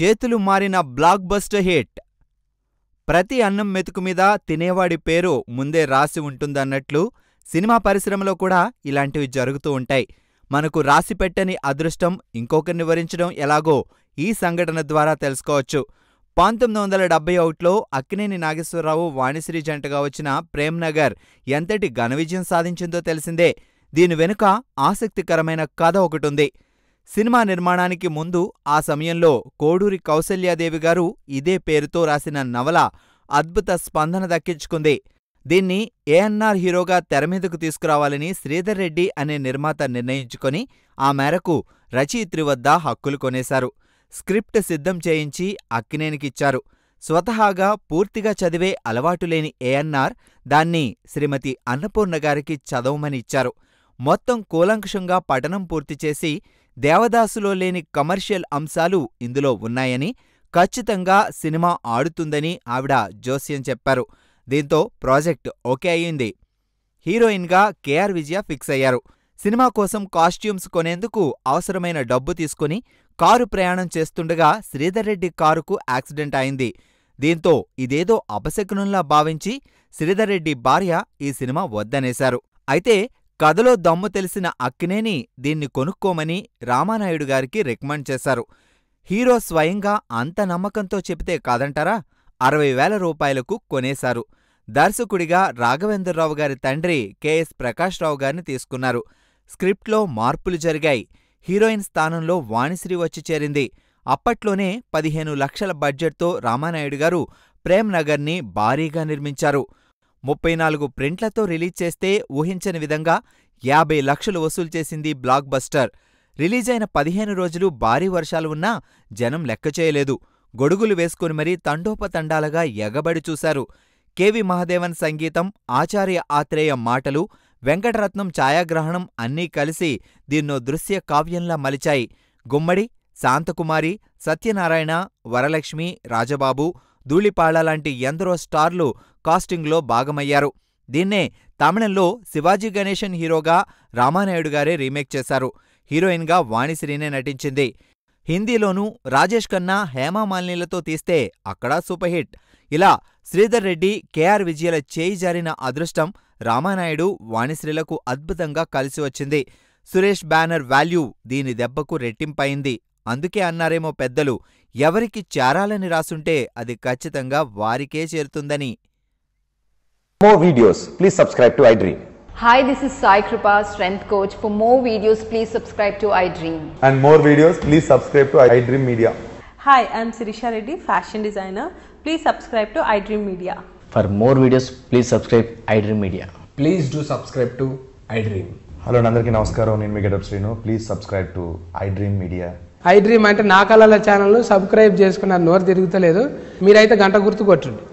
చేతులు మారిన block buster hit ప్రతి అన్నం మెతుకు మీద తినేవాడి పేరు ముందే రాసి ఉంటుందన్నట్లు సినిమా పరిశ్రమలో కూడా ఇలాంటివి జరుగుతూ ఉంటాయి మనకు రాసిపెట్టని పెట్టని అదృష్టం ఇంకొకరిని వరించడం ఎలాగో ఈ సంఘటన ద్వారా తెలుసుకోవచ్చు పంతొమ్మిది వందల డెబ్బై ఒకటిలో అక్కినేని నాగేశ్వరరావు వాణిశ్రీ జంటగా వచ్చిన ప్రేమ్నగర్ ఎంతటి ఘన విజయం సాధించిందో తెలిసిందే దీని వెనుక ఆసక్తికరమైన కథ ఒకటి ఉంది సినిమా నిర్మాణానికి ముందు ఆ సమయంలో కోడూరి కౌసల్యాదేవి గారు ఇదే పేరుతో రాసిన నవల అద్భుత స్పందన దక్కించుకుంది దీన్ని ఏఎన్ఆర్ హీరోగా తెరమీదకు తీసుకురావాలని శ్రీధర్ రెడ్డి అనే నిర్మాత నిర్ణయించుకొని ఆ మేరకు రచయిత్రి వద్ద హక్కులు కొనేశారు స్క్రిప్ట్ సిద్ధం చేయించి అక్కినేనికిచ్చారు స్వతహాగా పూర్తిగా చదివే అలవాటులేని ఏఎన్ఆర్ దాన్ని శ్రీమతి అన్నపూర్ణ గారికి చదవమని ఇచ్చారు మొత్తం కూలంకషంగా పఠనం పూర్తి చేసి దేవదాసులో లేని కమర్షియల్ అంశాలు ఇందులో ఉన్నాయని ఖచ్చితంగా సినిమా ఆడుతుందని ఆవిడ జోస్యం చెప్పారు దీంతో ప్రాజెక్ట్ ఓకే అయ్యింది హీరోయిన్గా కేఆర్ విజయ ఫిక్స్ అయ్యారు సినిమా కోసం కాస్ట్యూమ్స్ కొనేందుకు అవసరమైన డబ్బు తీసుకుని కారు ప్రయాణం చేస్తుండగా శ్రీధర్ రెడ్డి కారుకు యాక్సిడెంట్ అయింది దీంతో ఇదేదో అపశకునంలా భావించి శ్రీధర్ రెడ్డి భార్య ఈ సినిమా వద్దనేశారు అయితే కథలో దమ్ము తెలిసిన అక్కినేని దీన్ని కొనుక్కోమని రామానాయుడు గారికి రికమెండ్ చేశారు హీరో స్వయంగా అంత నమ్మకంతో చెబితే కాదంటారా అరవై వేల రూపాయలకు కొనేశారు దర్శకుడిగా రాఘవేంద్రరావు గారి తండ్రి కెఎస్ ప్రకాశ్రావు గారిని తీసుకున్నారు స్క్రిప్ట్లో మార్పులు జరిగాయి హీరోయిన్ స్థానంలో వాణిశ్రీ వచ్చి చేరింది అప్పట్లోనే పదిహేను లక్షల బడ్జెట్తో రామానాయుడు గారు ప్రేమ్నగర్ని భారీగా నిర్మించారు ముప్పై నాలుగు ప్రింట్లతో రిలీజ్ చేస్తే ఊహించని విధంగా యాభై లక్షలు వసూలు చేసింది బ్లాక్ బస్టర్ రిలీజ్ అయిన పదిహేను రోజులు భారీ వర్షాలు ఉన్నా జనం లెక్క చేయలేదు గొడుగులు వేసుకుని మరీ తండోపతండాలుగా ఎగబడి చూశారు కెవి మహాదేవన్ సంగీతం ఆచార్య ఆత్రేయ మాటలు వెంకటరత్నం ఛాయాగ్రహణం అన్నీ కలిసి దీన్నో దృశ్య కావ్యంలా మలిచాయి గుమ్మడి శాంతకుమారి సత్యనారాయణ వరలక్ష్మి రాజబాబు ధూళిపాళ లాంటి ఎందరో స్టార్లు కాస్టింగ్లో భాగమయ్యారు దీన్నే తమిళంలో శివాజీ గణేశన్ హీరోగా రామానాయుడు గారే రీమేక్ చేశారు హీరోయిన్గా వాణిశ్రీనే నటించింది హిందీలోనూ రాజేష్ ఖన్నా మాలినీలతో తీస్తే అక్కడ సూపర్ హిట్ ఇలా శ్రీధర్ రెడ్డి కేఆర్ విజయల చేయి జారిన అదృష్టం రామానాయుడు వాణిశ్రీలకు అద్భుతంగా కలిసి వచ్చింది సురేష్ బ్యానర్ వాల్యూ దీని దెబ్బకు రెట్టింపైంది అందుకే అన్నారేమో పెద్దలు ఎవరికి చేరాలని రాసుంటే అది ఖచ్చితంగా వారికే చేరుతుందని More videos, please subscribe to iDream. Hi, this is Sai Kripa, Strength Coach. For more videos, please subscribe to iDream. And more videos, please subscribe to iDream Media. Hi, I'm Sirisha Reddy, fashion designer. Please subscribe to iDream Media. For more videos, please subscribe iDream Media. Please do subscribe to iDream. Hello అందరికీ నమస్కారం నేను మీ getup Srinu please subscribe to iDream media iDream అంటే నా కళల ఛానల్ను subscribe చేసుకున్నారు నోరు తిరుగుతలేదు మీరైతే గంట గుర్తు కొట్టండి